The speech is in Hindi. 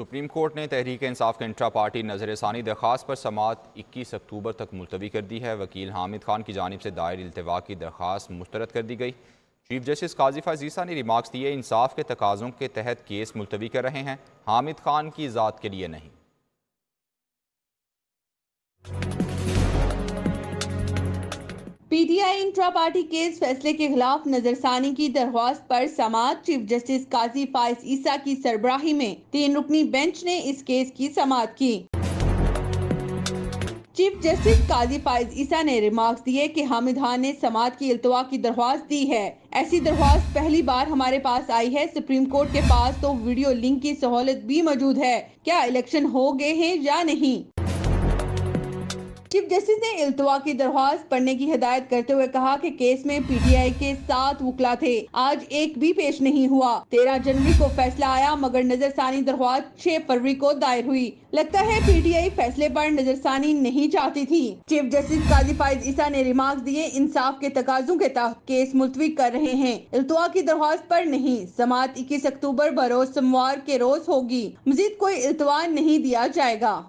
सुप्रीम कोर्ट ने तहरीक इंसाफ के इंट्रा पार्टी नज़रसानी दरख्वास्त पर समात इक्कीस अक्टूबर तक मुलतवी कर दी है वकील हामिद खान की जानब से दायर अल्तवा की दरख्वास मुस्तरद कर दी गई चीफ जस्टिस काजिफा जीसा ने रिमार्क्स दिए इंसाफ के तकाजों के तहत केस मुलतवी कर रहे हैं हामिद खान की ज़ात के लिए नहीं पीटीआई इंट्रा पार्टी केस फैसले के खिलाफ नजरसानी की दरख्वास्त पर समाज चीफ जस्टिस काजी फायस ईसा की सरबराही में तीन रुकनी बेंच ने इस केस की समाप्त की चीफ जस्टिस काजी फायज ईसा ने रिमार्क्स दिए कि हामिद खान ने समाज की अल्तवा की दरख्वास्त दी है ऐसी दरख्वास्त पहली बार हमारे पास आई है सुप्रीम कोर्ट के पास तो वीडियो लिंक की सहूलत भी मौजूद है क्या इलेक्शन हो गए हैं या नहीं चीफ जस्टिस ने इल्तवा की दरख्वास्त पढ़ने की हिदायत करते हुए कहा कि केस में पीटीआई के सात वकला थे आज एक भी पेश नहीं हुआ तेरह जनवरी को फैसला आया मगर नजरसानी दरख्वास्त छह फरवरी को दायर हुई लगता है पीटीआई फैसले पर नजरसानी नहीं चाहती थी चीफ जस्टिस काजी फायद ईसा ने रिमार्क दिए इंसाफ के तकाजों के तहत केस मुलतवी कर रहे हैं इल्तवा की दरख्वास्त पर नहीं समात इक्कीस अक्टूबर बरोज सोमवार के रोज होगी मजीद कोई इल्तवा नहीं दिया जाएगा